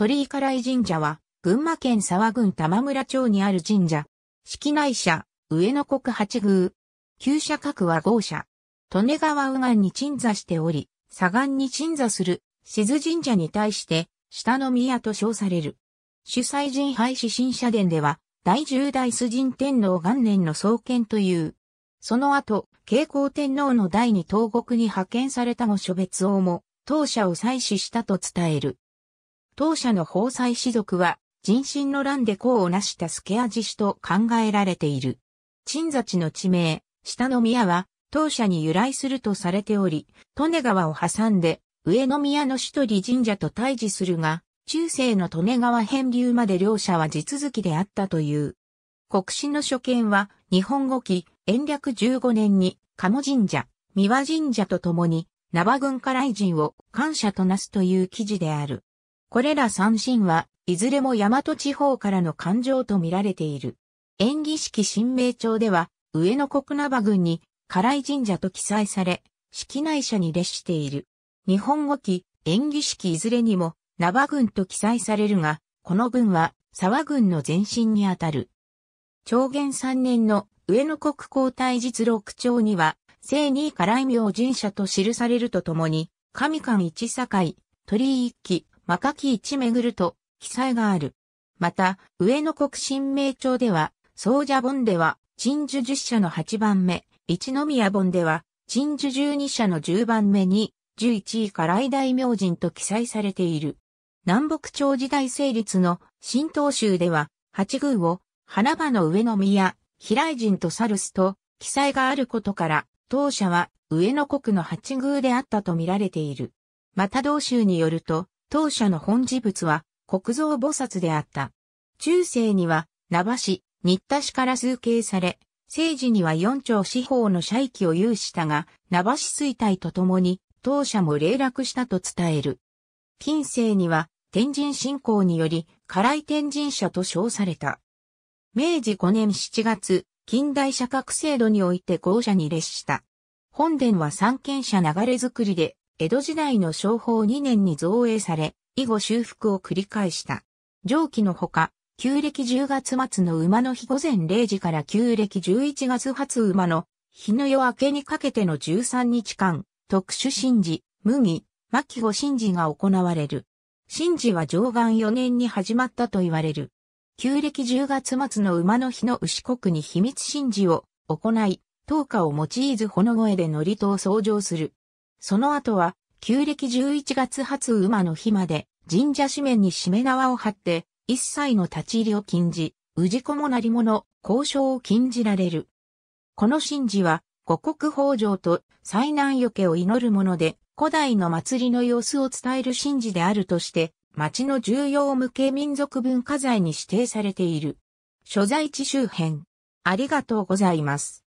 鳥居から井神社は、群馬県沢郡玉村町にある神社。式内社、上野国八宮。旧社各は豪社。利根川右岸に鎮座しており、左岸に鎮座する、志津神社に対して、下の宮と称される。主催神廃止新社殿では、第十代崇神天皇元年の創建という。その後、慶光天皇の第二東国に派遣された後諸別王も、当社を祭祀したと伝える。当社の法妻士族は、人心の乱で功を成した助ア味氏と考えられている。鎮座地の地名、下の宮は、当社に由来するとされており、利根川を挟んで、上宮の首都里神社と対峙するが、中世の利根川編流まで両者は地続きであったという。国史の所見は、日本語記、延暦15年に、鴨神社、三輪神社とともに、縄軍家雷人を感謝となすという記事である。これら三神は、いずれも大和地方からの感情と見られている。演技式神明帳では、上野国名郡に、唐井神社と記載され、式内社に列している。日本語記、演技式いずれにも、名場郡と記載されるが、この郡は、沢郡の前身にあたる。長元三年の上野国交代実録帳には、聖二唐井明名神社と記されるとともに、神官一境、鳥居一揆、若きキ一巡ると記載がある。また、上野国新名帳では、総者本では、鎮守十社の八番目、一宮本では、鎮守十二社の十番目に、十一位から来大明神と記載されている。南北朝時代成立の新東州では、八宮を花場の上宮、平井人とサルスと記載があることから、当社は上野国の八宮であったと見られている。また同州によると、当社の本事物は国蔵菩薩であった。中世には、名場市、新田市から数形され、政治には四丁四方の社域を有したが、名場市衰退とともに、当社も霊落したと伝える。近世には、天神信仰により、唐井天神社と称された。明治5年7月、近代社格制度において後者に列した。本殿は三軒社流れ作りで、江戸時代の商法2年に造営され、以後修復を繰り返した。上記のほか、旧暦10月末の馬の日午前0時から旧暦11月初馬の日の夜明けにかけての13日間、特殊神事、麦、牧後神事が行われる。神事は上岸4年に始まったと言われる。旧暦10月末の馬の日の牛国に秘密神事を行い、10日を用いずほの声でりとを創上する。その後は、旧暦11月初馬の日まで、神社紙面に締め縄を張って、一切の立ち入りを禁じ、じ子もなり者、交渉を禁じられる。この神事は、五穀豊穣と災難除けを祈るもので、古代の祭りの様子を伝える神事であるとして、町の重要無形民族文化財に指定されている。所在地周辺。ありがとうございます。